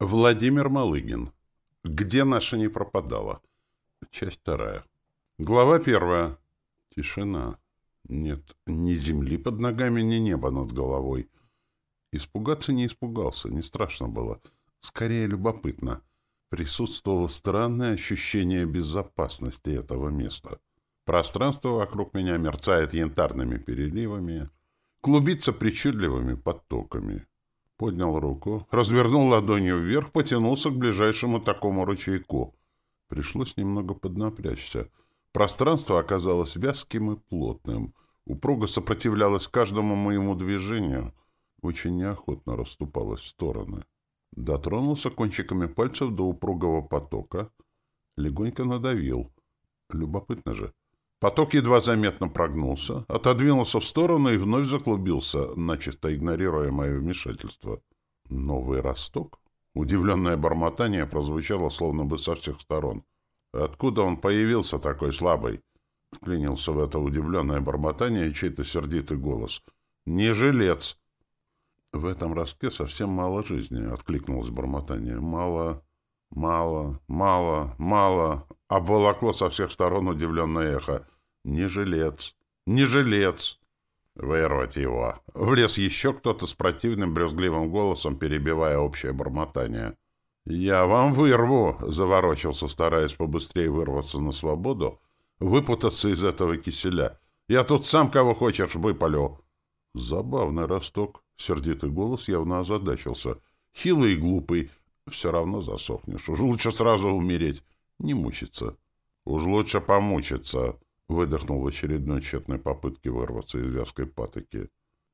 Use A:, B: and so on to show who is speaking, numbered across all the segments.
A: Владимир Малыгин. Где наша не пропадала? Часть вторая. Глава первая. Тишина. Нет ни земли под ногами, ни неба над головой. Испугаться не испугался, не страшно было. Скорее любопытно. Присутствовало странное ощущение безопасности этого места. Пространство вокруг меня мерцает янтарными переливами, клубится причудливыми потоками. Поднял руку, развернул ладонью вверх, потянулся к ближайшему такому ручейку. Пришлось немного поднапрячься. Пространство оказалось вязким и плотным. Упруго сопротивлялось каждому моему движению. Очень неохотно расступалось в стороны. Дотронулся кончиками пальцев до упругого потока. Легонько надавил. Любопытно же. Поток едва заметно прогнулся, отодвинулся в сторону и вновь заклубился, начисто игнорируя мое вмешательство. «Новый росток?» Удивленное бормотание прозвучало словно бы со всех сторон. «Откуда он появился такой слабый?» Вклинился в это удивленное бормотание чей-то сердитый голос. «Не жилец!» «В этом ростке совсем мало жизни», — откликнулось бормотание. «Мало...» Мало, мало, мало. Обволокло а со всех сторон удивленное эхо. Не жилец, не жилец. Вырвать его. Влез еще кто-то с противным брезгливым голосом, перебивая общее бормотание. «Я вам вырву!» — заворочился, стараясь побыстрее вырваться на свободу, выпутаться из этого киселя. «Я тут сам кого хочешь выпалю!» Забавный росток. Сердитый голос явно озадачился. Хилый и глупый, все равно засохнешь. Уж лучше сразу умереть. Не мучиться. Уж лучше помучиться, выдохнул в очередной тщетной попытке вырваться из вязкой патоки.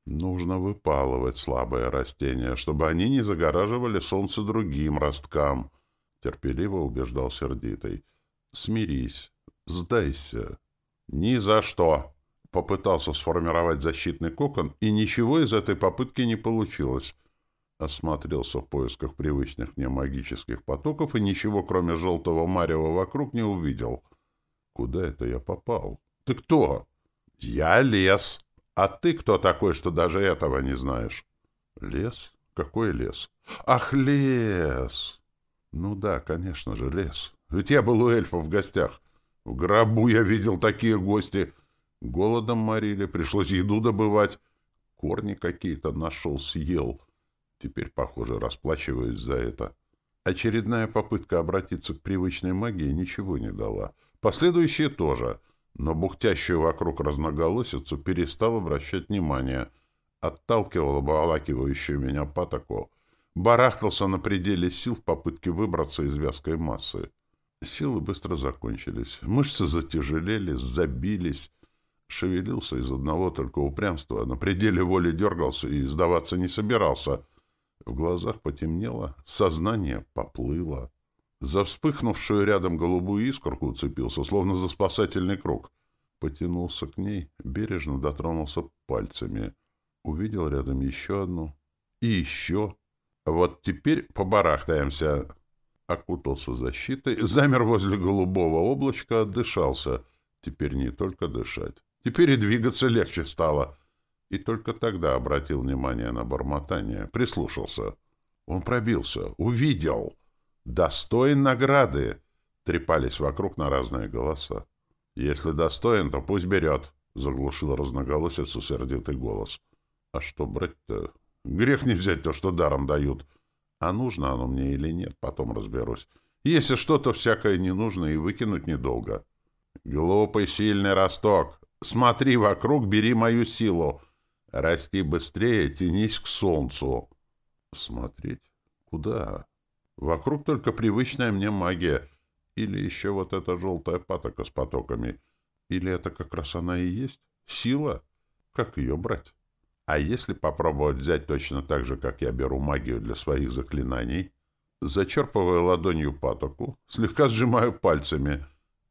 A: Нужно выпалывать слабые растения, чтобы они не загораживали солнце другим росткам, терпеливо убеждал сердитый. Смирись, сдайся. Ни за что. Попытался сформировать защитный кокон, и ничего из этой попытки не получилось осмотрелся в поисках привычных мне магических потоков и ничего, кроме желтого марева, вокруг не увидел. Куда это я попал? Ты кто? Я лес. А ты кто такой, что даже этого не знаешь? Лес? Какой лес? Ах, лес! Ну да, конечно же, лес. Ведь я был у эльфа в гостях. В гробу я видел такие гости. Голодом морили, пришлось еду добывать. Корни какие-то нашел, съел. — Теперь, похоже, расплачиваюсь за это. Очередная попытка обратиться к привычной магии ничего не дала. Последующие тоже. Но бухтящую вокруг разноголосицу перестал обращать внимание. Отталкивал обволакивающую меня патоку. Барахтался на пределе сил в попытке выбраться из вязкой массы. Силы быстро закончились. Мышцы затяжелели, забились. Шевелился из одного только упрямства. На пределе воли дергался и сдаваться не собирался — в глазах потемнело, сознание поплыло. За вспыхнувшую рядом голубую искорку уцепился, словно за спасательный круг. Потянулся к ней, бережно дотронулся пальцами. Увидел рядом еще одну. И еще. Вот теперь побарахтаемся. Окутался защитой, замер возле голубого облачка, отдышался. Теперь не только дышать. Теперь и двигаться легче стало. — и только тогда обратил внимание на бормотание, прислушался. Он пробился, увидел. «Достоин награды!» — трепались вокруг на разные голоса. «Если достоин, то пусть берет», — заглушил разноголосец усердитый голос. «А что брать-то? Грех не взять то, что даром дают. А нужно оно мне или нет, потом разберусь. Если что-то всякое не нужно, и выкинуть недолго». «Глупый сильный росток! Смотри вокруг, бери мою силу!» Расти быстрее, тянись к солнцу. Смотреть? Куда? Вокруг только привычная мне магия. Или еще вот эта желтая патока с потоками. Или это как раз она и есть? Сила? Как ее брать? А если попробовать взять точно так же, как я беру магию для своих заклинаний? зачерпывая ладонью патоку, слегка сжимаю пальцами.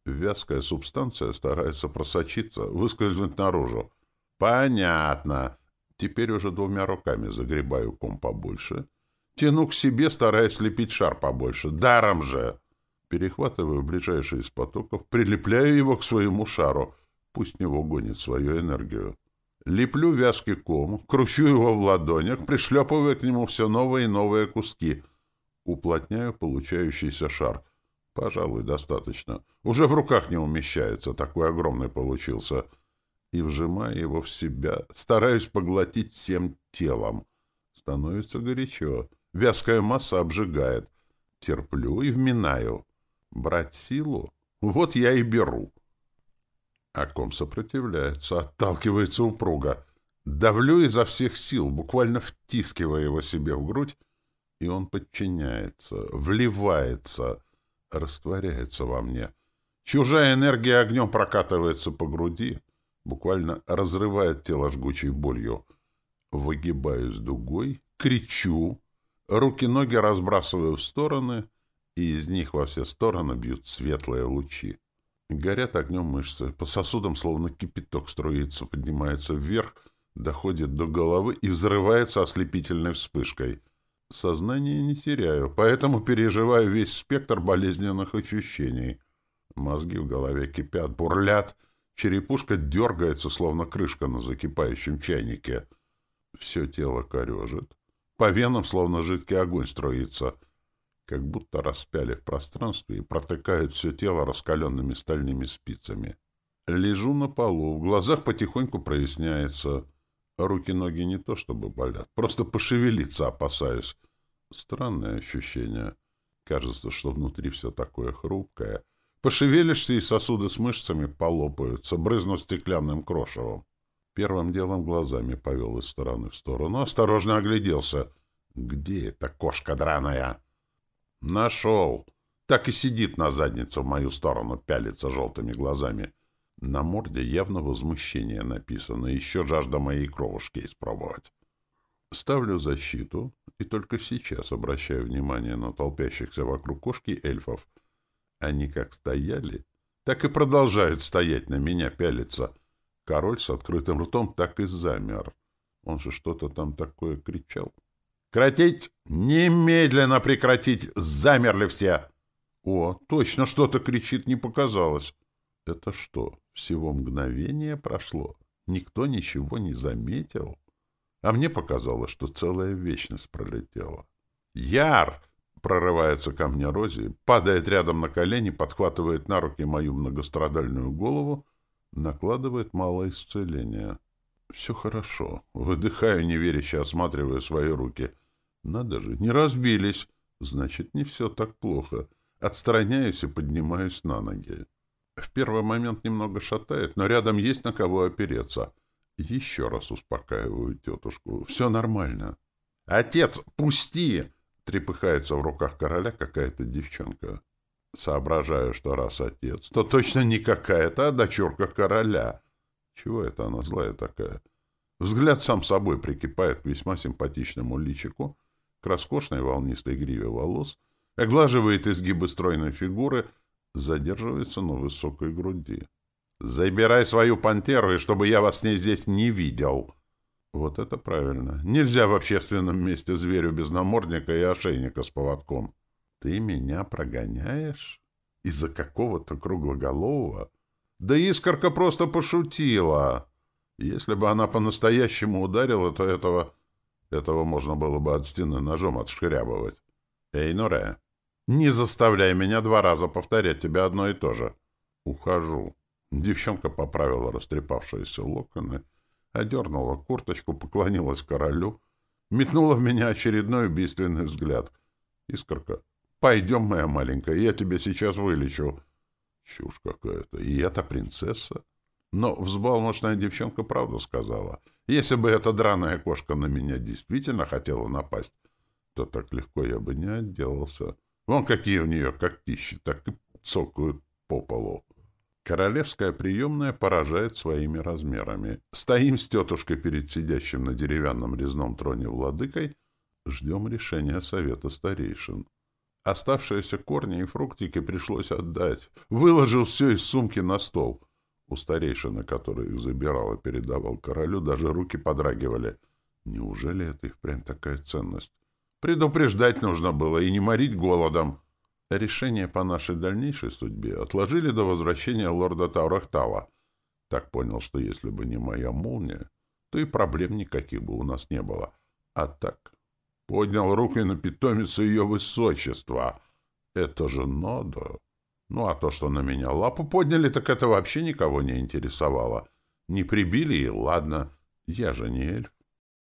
A: Вязкая субстанция старается просочиться, выскользнуть наружу. Понятно. Теперь уже двумя руками загребаю ком побольше. Тяну к себе, стараясь лепить шар побольше. Даром же! Перехватываю ближайший из потоков, прилепляю его к своему шару. Пусть него гонит свою энергию. Леплю вязкий ком, кручу его в ладонях, пришлепываю к нему все новые и новые куски. Уплотняю получающийся шар. Пожалуй, достаточно. Уже в руках не умещается, такой огромный получился — и вжимая его в себя, стараюсь поглотить всем телом. Становится горячо. Вязкая масса обжигает. Терплю и вминаю. Брать силу? Вот я и беру. А ком сопротивляется, отталкивается упруга. Давлю изо всех сил, буквально втискивая его себе в грудь, и он подчиняется, вливается, растворяется во мне. Чужая энергия огнем прокатывается по груди — буквально разрывает тело жгучей болью. Выгибаюсь дугой, кричу, руки-ноги разбрасываю в стороны, и из них во все стороны бьют светлые лучи. Горят огнем мышцы, по сосудам словно кипяток струится, поднимается вверх, доходит до головы и взрывается ослепительной вспышкой. Сознание не теряю, поэтому переживаю весь спектр болезненных ощущений. Мозги в голове кипят, бурлят — Черепушка дергается, словно крышка на закипающем чайнике. Все тело корежит. По венам, словно жидкий огонь, строится. Как будто распяли в пространстве и протыкают все тело раскаленными стальными спицами. Лежу на полу, в глазах потихоньку проясняется. Руки-ноги не то чтобы болят, просто пошевелиться опасаюсь. Странное ощущение. Кажется, что внутри все такое хрупкое — Пошевелишься, и сосуды с мышцами полопаются, брызнут стеклянным крошевом. Первым делом глазами повел из стороны в сторону, осторожно огляделся. «Где эта кошка драная?» «Нашел!» Так и сидит на заднице в мою сторону, пялится желтыми глазами. На морде явно возмущение написано, еще жажда моей кровушки испробовать. Ставлю защиту и только сейчас обращаю внимание на толпящихся вокруг кошки эльфов — они как стояли, так и продолжают стоять на меня, пялиться. Король с открытым ртом так и замер. Он же что-то там такое кричал. «Кратить! Немедленно прекратить! Замерли все!» «О, точно что-то кричит, не показалось!» «Это что, всего мгновение прошло? Никто ничего не заметил?» А мне показалось, что целая вечность пролетела. «Яр!» Прорывается ко мне Рози, падает рядом на колени, подхватывает на руки мою многострадальную голову, накладывает мало исцеления. Все хорошо. Выдыхаю, неверяще осматриваю свои руки. Надо же, не разбились. Значит, не все так плохо. Отстраняюсь и поднимаюсь на ноги. В первый момент немного шатает, но рядом есть на кого опереться. Еще раз успокаиваю тетушку. Все нормально. «Отец, пусти!» Трепыхается в руках короля какая-то девчонка. Соображаю, что раз отец, то точно не какая-то, а дочерка короля. Чего это она злая такая? Взгляд сам собой прикипает к весьма симпатичному личику, к роскошной волнистой гриве волос, оглаживает изгибы стройной фигуры, задерживается на высокой груди. «Забирай свою пантеру, и чтобы я вас с ней здесь не видел!» Вот это правильно. Нельзя в общественном месте зверю без намордника и ошейника с поводком. Ты меня прогоняешь? Из-за какого-то круглоголового? Да искорка просто пошутила. Если бы она по-настоящему ударила, то этого... Этого можно было бы от стены ножом отшкрябывать. Эй, Нуре, не заставляй меня два раза повторять тебе одно и то же. Ухожу. Девчонка поправила растрепавшиеся локоны одернула курточку, поклонилась королю, метнула в меня очередной убийственный взгляд. Искорка. «Пойдем, моя маленькая, я тебе сейчас вылечу». Чушь какая-то. И я-то принцесса. Но взбалмошная девчонка правду сказала. Если бы эта драная кошка на меня действительно хотела напасть, то так легко я бы не отделался. Вон какие у нее когтищи, так и цокают по полу. Королевская приемная поражает своими размерами. Стоим с тетушкой перед сидящим на деревянном резном троне владыкой, ждем решения совета старейшин. Оставшиеся корни и фруктики пришлось отдать. Выложил все из сумки на стол. У старейшины, который их забирал и передавал королю, даже руки подрагивали. Неужели это и впрямь такая ценность? Предупреждать нужно было и не морить голодом. Решение по нашей дальнейшей судьбе отложили до возвращения лорда Таурахтава. Так понял, что если бы не моя молния, то и проблем никаких бы у нас не было. А так... Поднял руку на питомицу ее высочества. Это же надо. Ну, а то, что на меня лапу подняли, так это вообще никого не интересовало. Не прибили и ладно. Я же не эльф.